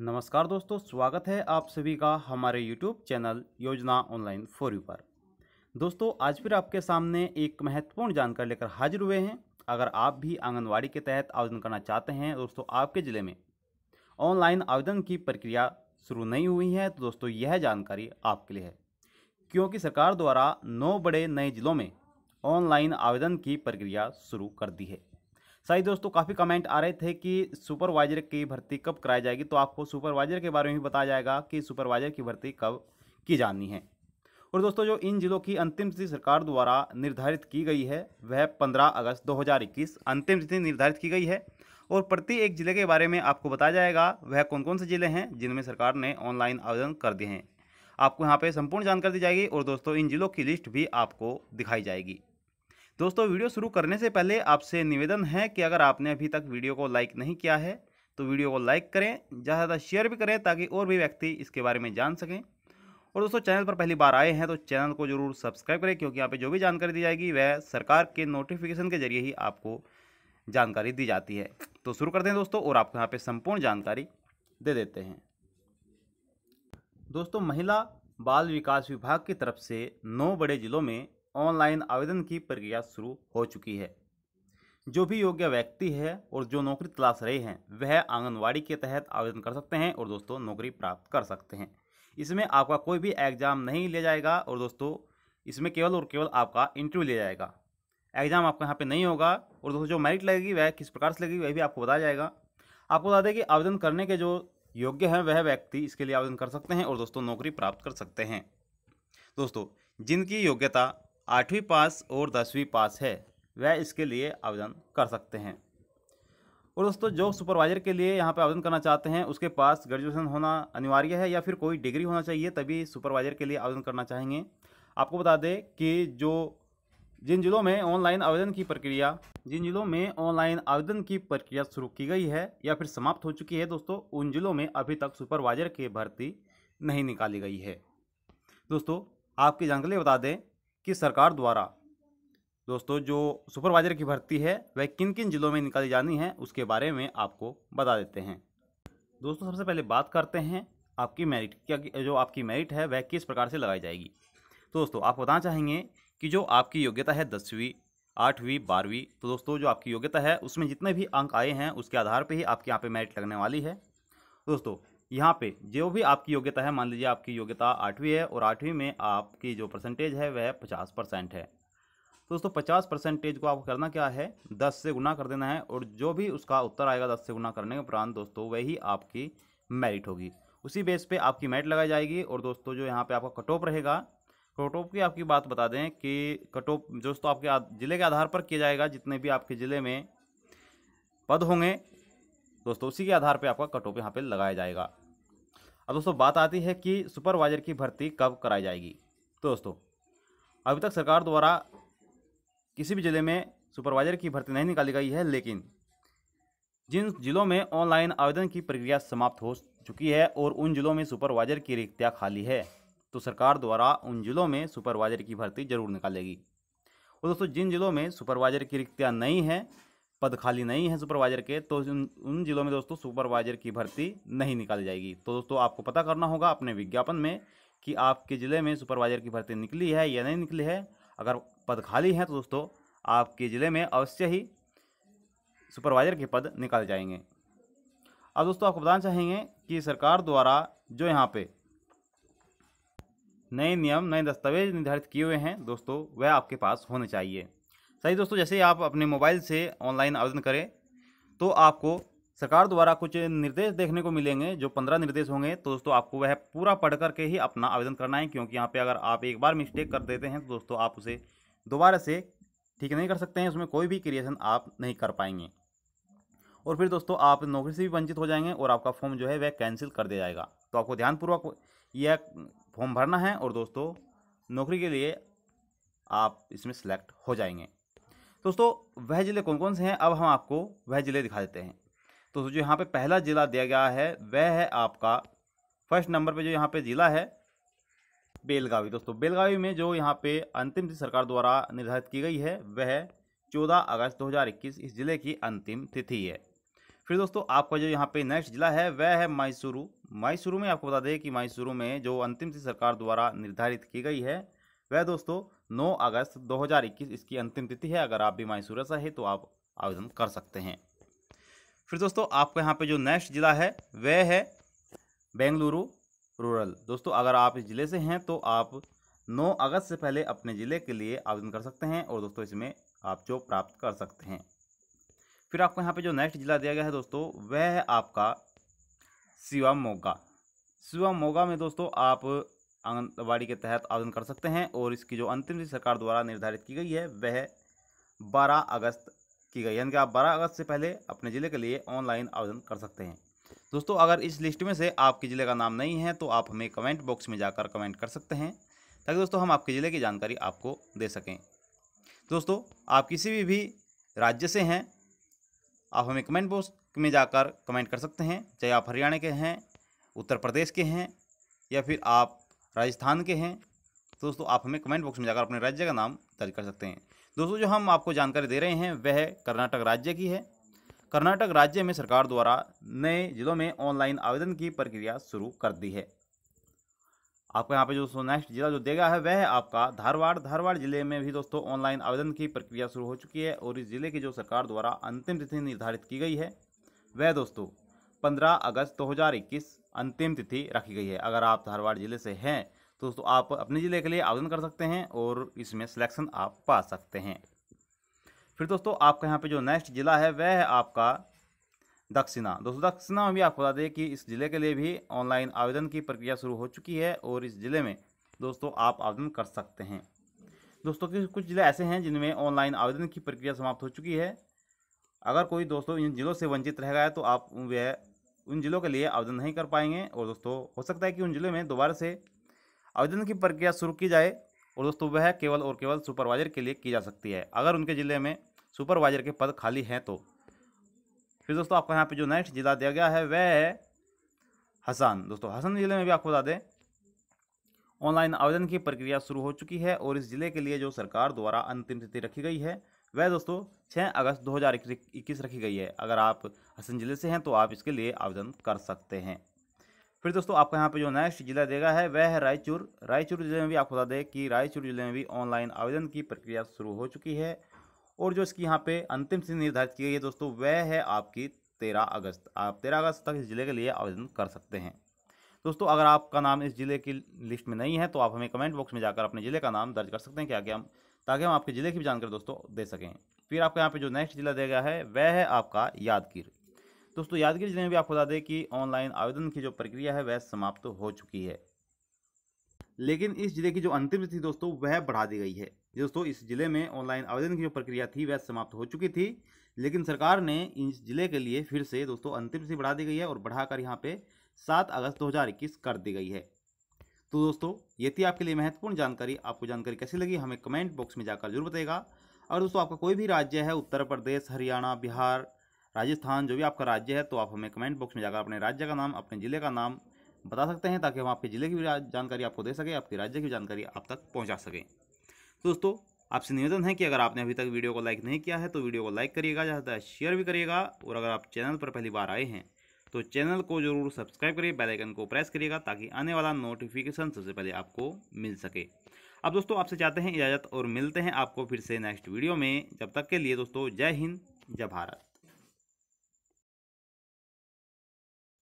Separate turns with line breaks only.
नमस्कार दोस्तों स्वागत है आप सभी का हमारे YouTube channel Yojana online for you पर दोस्तों आज फिर आपके सामने एक महत्वपूर्ण जानकारी लेकर हाजिर हुए हैं अगर आप भी आंगनवाड़ी के तहत आवेदन करना चाहते हैं दोस्तों आपके ज़िले में ऑनलाइन आवेदन की प्रक्रिया शुरू नहीं हुई है तो दोस्तों यह जानकारी आपके लिए है क्योंकि सरकार द्वारा नौ बड़े नए ज़िलों में ऑनलाइन आवेदन की प्रक्रिया शुरू कर दी है सही दोस्तों काफ़ी कमेंट आ रहे थे कि सुपरवाइजर की भर्ती कब कराई जाएगी तो आपको सुपरवाइजर के बारे में भी बताया जाएगा कि सुपरवाइजर की भर्ती कब की जानी है और दोस्तों जो इन जिलों की अंतिम तिथि सरकार द्वारा निर्धारित की गई है वह 15 अगस्त 2021 अंतिम तिथि निर्धारित की गई है और प्रति एक जिले के बारे में आपको बताया जाएगा वह कौन कौन से जिले हैं जिनमें सरकार ने ऑनलाइन आवेदन कर दिए हैं आपको यहाँ पे संपूर्ण जानकारी दी जाएगी और दोस्तों इन जिलों की लिस्ट भी आपको दिखाई जाएगी दोस्तों वीडियो शुरू करने से पहले आपसे निवेदन है कि अगर आपने अभी तक वीडियो को लाइक नहीं किया है तो वीडियो को लाइक करें ज़्यादा ज़्यादा शेयर भी करें ताकि और भी व्यक्ति इसके बारे में जान सकें और दोस्तों चैनल पर पहली बार आए हैं तो चैनल को जरूर सब्सक्राइब करें क्योंकि यहाँ पर जो भी जानकारी दी जाएगी वह सरकार के नोटिफिकेशन के जरिए ही आपको जानकारी दी जाती है तो शुरू करते हैं दोस्तों और आपको यहाँ पर संपूर्ण जानकारी दे देते हैं दोस्तों महिला बाल विकास विभाग की तरफ से नौ बड़े ज़िलों में ऑनलाइन आवेदन की प्रक्रिया शुरू हो चुकी है जो भी योग्य व्यक्ति है और जो नौकरी तलाश रहे हैं वह आंगनवाड़ी के तहत आवेदन कर सकते हैं और दोस्तों नौकरी प्राप्त कर सकते हैं इसमें आपका कोई भी एग्ज़ाम नहीं लिया जाएगा और दोस्तों इसमें केवल और केवल आपका इंटरव्यू लिया जाएगा एग्ज़ाम आपका यहाँ पे नहीं होगा और दोस्तों जो मेरिट लगेगी वह किस प्रकार से लगेगी वह भी आपको बताया जाएगा आपको बता दें कि आवेदन करने के जो योग्य हैं वह व्यक्ति इसके लिए आवेदन कर सकते हैं और दोस्तों नौकरी प्राप्त कर सकते हैं दोस्तों जिनकी योग्यता आठवीं पास और दसवीं पास है वह इसके लिए आवेदन कर सकते हैं और दोस्तों जो सुपरवाइज़र के लिए यहाँ पर आवेदन करना चाहते हैं उसके पास ग्रेजुएशन होना अनिवार्य है या फिर कोई डिग्री होना चाहिए तभी सुपरवाइज़र के लिए आवेदन करना चाहेंगे आपको बता दें कि जो जिन जिलों में ऑनलाइन आवेदन की प्रक्रिया जिन जिलों में ऑनलाइन आवेदन की प्रक्रिया शुरू की गई है या फिर समाप्त हो चुकी है दोस्तों उन जिलों में अभी तक सुपरवाइज़र की भर्ती नहीं निकाली गई है दोस्तों आपकी जानकारी बता दें कि सरकार द्वारा दोस्तों जो सुपरवाइजर की भर्ती है वह किन किन जिलों में निकाली जानी है उसके बारे में आपको बता देते हैं दोस्तों सबसे पहले बात करते हैं आपकी मेरिट क्या जो आपकी मेरिट है वह किस प्रकार से लगाई जाएगी तो दोस्तों आप बताना चाहेंगे कि जो आपकी योग्यता है दसवीं आठवीं बारहवीं तो दोस्तों जो आपकी योग्यता है उसमें जितने भी अंक आए हैं उसके आधार पर ही आपके यहाँ पर मेरिट लगने वाली है दोस्तों यहाँ पे जो भी आपकी योग्यता है मान लीजिए आपकी योग्यता आठवीं है और आठवीं में आपकी जो परसेंटेज है वह पचास परसेंट है तो दोस्तों पचास परसेंटेज को आपको करना क्या है दस से गुना कर देना है और जो भी उसका उत्तर आएगा दस से गुना करने के उपरांत दोस्तों वही आपकी मेरिट होगी उसी बेस पे आपकी मेरिट लगाई जाएगी और दोस्तों जो यहाँ पे आपका कट ऑफ रहेगा कट ऑफ की आपकी बात बता दें कि कट ऑफ दोस्तों आपके ज़िले के आधार पर किया जाएगा जितने भी आपके ज़िले में पद होंगे दोस्तों उसी के आधार पर आपका कट ऑफ यहाँ पर लगाया जाएगा अब दोस्तों बात आती है कि सुपरवाइजर की भर्ती कब कराई जाएगी तो दोस्तों अभी तक सरकार द्वारा किसी भी ज़िले में सुपरवाइजर की भर्ती नहीं निकाली गई है लेकिन जिन जिलों में ऑनलाइन आवेदन की प्रक्रिया समाप्त हो चुकी है और उन जिलों में सुपरवाइजर की रिक्तियाँ खाली है तो सरकार द्वारा उन जिलों में सुपरवाइजर की भर्ती जरूर निकालेगी और दोस्तों जिन जिलों में सुपरवाइजर की रिक्तियाँ नहीं हैं पद खाली नहीं है सुपरवाइजर के तो उन जिलों में दोस्तों सुपरवाइजर की भर्ती नहीं निकाली जाएगी तो दोस्तों आपको पता करना होगा अपने विज्ञापन में कि आपके ज़िले में सुपरवाइजर की भर्ती निकली है या नहीं निकली है अगर पद खाली हैं तो दोस्तों आपके ज़िले में अवश्य ही सुपरवाइज़र के पद निकाल जाएंगे अब दोस्तों आपको बताना चाहेंगे कि सरकार द्वारा जो यहाँ पे नए नियम नए दस्तावेज निर्धारित किए हुए हैं दोस्तों वह आपके पास होने चाहिए सही दोस्तों जैसे आप अपने मोबाइल से ऑनलाइन आवेदन करें तो आपको सरकार द्वारा कुछ निर्देश देखने को मिलेंगे जो पंद्रह निर्देश होंगे तो दोस्तों आपको वह पूरा पढ़ करके ही अपना आवेदन करना है क्योंकि यहाँ पे अगर आप एक बार मिस्टेक कर देते हैं तो दोस्तों आप उसे दोबारा से ठीक नहीं कर सकते हैं उसमें कोई भी क्रिएशन आप नहीं कर पाएंगे और फिर दोस्तों आप नौकरी से भी वंचित हो जाएंगे और आपका फॉर्म जो है वह कैंसिल कर दिया जाएगा तो आपको ध्यानपूर्वक यह फॉर्म भरना है और दोस्तों नौकरी के लिए आप इसमें सेलेक्ट हो जाएंगे तो दोस्तों वह ज़िले कौन कौन से हैं अब हम आपको वह ज़िले दिखा देते हैं तो जो यहाँ पे पहला ज़िला दिया गया है वह है आपका फर्स्ट नंबर पे जो यहाँ पे ज़िला है बेलगावी दोस्तों बेलगावी में जो यहाँ पे अंतिम तिथि सरकार द्वारा निर्धारित की गई है वह चौदह अगस्त 2021 इस ज़िले की अंतिम तिथि है फिर दोस्तों आपका जो यहाँ पे नेक्स्ट ज़िला है वह है मैसूरू मैसूरू में आपको बता दें कि मैसूरू में जो अंतिम तिथि सरकार द्वारा निर्धारित की गई है वह दोस्तों 9 अगस्त 2021 इसकी अंतिम तिथि है अगर आप भी मायसूरत से हैं तो आप आवेदन कर सकते हैं फिर दोस्तों आपके यहाँ पे जो नेक्स्ट ज़िला है वह है बेंगलुरु रूरल दोस्तों अगर आप इस ज़िले से हैं तो आप 9 अगस्त से पहले अपने ज़िले के लिए आवेदन कर सकते हैं और दोस्तों इसमें आप जो प्राप्त कर सकते हैं फिर आपको यहाँ पे जो नेक्स्ट ज़िला दिया गया है दोस्तों वह है आपका शिवामोगा शिवामोगा में दोस्तों आप आंगनबाड़ी के तहत आवेदन कर सकते हैं और इसकी जो अंतिम तिथि सरकार द्वारा निर्धारित की गई है वह बारह अगस्त की गई यानी कि आप बारह अगस्त से पहले अपने ज़िले के लिए ऑनलाइन आवेदन कर सकते हैं दोस्तों अगर इस लिस्ट में से आपके ज़िले का नाम नहीं है तो आप हमें कमेंट बॉक्स में जाकर कमेंट कर सकते हैं ताकि दोस्तों हम आपके ज़िले की जानकारी आपको दे सकें दोस्तों आप किसी भी, भी राज्य से हैं आप हमें कमेंट बॉक्स में जाकर कमेंट कर सकते हैं चाहे आप हरियाणा के हैं उत्तर प्रदेश के हैं या फिर आप राजस्थान के हैं तो दोस्तों आप हमें कमेंट बॉक्स में जाकर अपने राज्य का नाम दर्ज कर सकते हैं दोस्तों जो हम आपको जानकारी दे रहे हैं वह कर्नाटक राज्य की है कर्नाटक राज्य में सरकार द्वारा नए जिलों में ऑनलाइन आवेदन की प्रक्रिया शुरू कर दी है आपको यहाँ पे दोस्तों नेक्स्ट जिला जो देगा है वह आपका धारवाड़ धारवाड़ जिले में भी दोस्तों ऑनलाइन आवेदन की प्रक्रिया शुरू हो चुकी है और इस जिले की जो सरकार द्वारा अंतिम तिथि निर्धारित की गई है वह दोस्तों 15 अगस्त 2021 अंतिम तिथि रखी गई है अगर आप धारवाड़ जिले से हैं तो दोस्तों आप अपने ज़िले के लिए आवेदन कर सकते हैं और इसमें सिलेक्शन आप पा सकते हैं फिर दोस्तों आपका यहाँ पे जो नेक्स्ट ज़िला है वह है आपका दक्षिणा दोस्तों दक्षिणा में भी आपको बता दें कि इस ज़िले के लिए भी ऑनलाइन आवेदन की प्रक्रिया शुरू हो चुकी है और इस ज़िले में दोस्तों आप आवेदन कर सकते हैं दोस्तों कि कुछ ज़िले ऐसे हैं जिनमें ऑनलाइन आवेदन की प्रक्रिया समाप्त हो चुकी है अगर कोई दोस्तों इन ज़िलों से वंचित रह गया तो आप वह उन जिलों के लिए आवेदन नहीं कर पाएंगे और दोस्तों हो सकता है कि उन जिलों में दोबारा से आवेदन की प्रक्रिया शुरू की जाए और दोस्तों वह केवल और केवल सुपरवाइजर के लिए की जा सकती है अगर उनके ज़िले में सुपरवाइजर के पद खाली हैं तो फिर दोस्तों आपको यहाँ पे जो नेक्स्ट ज़िला दिया गया है वह है हसान दोस्तों हसन ज़िले में भी आपको बता दें ऑनलाइन आवेदन की प्रक्रिया शुरू हो चुकी है और इस ज़िले के लिए जो सरकार द्वारा अंतिम तिथि रखी गई है वह दोस्तों छः अगस्त 2021 रखी गई है अगर आप हसन ज़िले से हैं तो आप इसके लिए आवेदन कर सकते हैं फिर दोस्तों आपको यहाँ पे जो नेक्स्ट जिला देगा है वह है रायचूर रायचूर जिले में भी आपको बता दें कि रायचूर जिले में भी ऑनलाइन आवेदन की प्रक्रिया शुरू हो चुकी है और जो इसकी यहाँ पे अंतिम तिथि निर्धारित की गई है दोस्तों वह है आपकी तेरह अगस्त आप तेरह अगस्त तक इस ज़िले के लिए आवेदन कर सकते हैं दोस्तों अगर आपका नाम इस ज़िले की लिस्ट में नहीं है तो आप हमें कमेंट बॉक्स में जाकर अपने ज़िले का नाम दर्ज कर सकते हैं क्या क्या हम ताकि हम आपके ज़िले की भी जानकारी दोस्तों दे सकें फिर आपको यहाँ पे जो नेक्स्ट ज़िला दिया गया है वह है आपका यादगीर दोस्तों यादगीर जिले में भी आपको बता दें कि ऑनलाइन आवेदन की जो प्रक्रिया है वह समाप्त तो हो चुकी है लेकिन इस जिले की जो अंतिम तिथि दोस्तों वह बढ़ा दी गई है दोस्तों इस जिले में ऑनलाइन आवेदन की जो प्रक्रिया थी वह समाप्त हो चुकी थी लेकिन सरकार ने इस जिले के लिए फिर से दोस्तों अंतिम तिथि बढ़ा दी गई है और बढ़ाकर यहाँ पे सात अगस्त 2021 कर दी गई है तो दोस्तों ये थी आपके लिए महत्वपूर्ण जानकारी आपको जानकारी कैसी लगी हमें कमेंट बॉक्स में जाकर जरूर बताएगा और दोस्तों आपका कोई भी राज्य है उत्तर प्रदेश हरियाणा बिहार राजस्थान जो भी आपका राज्य है तो आप हमें कमेंट बॉक्स में जाकर अपने राज्य का नाम अपने ज़िले का नाम बता सकते हैं ताकि हम आपके ज़िले की भी जानकारी आपको दे सकें आपके राज्य की जानकारी आप तक पहुँचा सकें तो दोस्तों आपसे निवेदन है कि अगर आपने अभी तक वीडियो को लाइक नहीं किया है तो वीडियो को लाइक करिएगा ज़्यादा शेयर भी करिएगा और अगर आप चैनल पर पहली बार आए हैं तो चैनल को जरूर सब्सक्राइब करिए बेलाइकन को प्रेस करिएगा ताकि आने वाला नोटिफिकेशन सबसे पहले आपको मिल सके अब दोस्तों आपसे चाहते हैं इजाज़त और मिलते हैं आपको फिर से नेक्स्ट वीडियो में जब तक के लिए दोस्तों जय हिंद जय भारत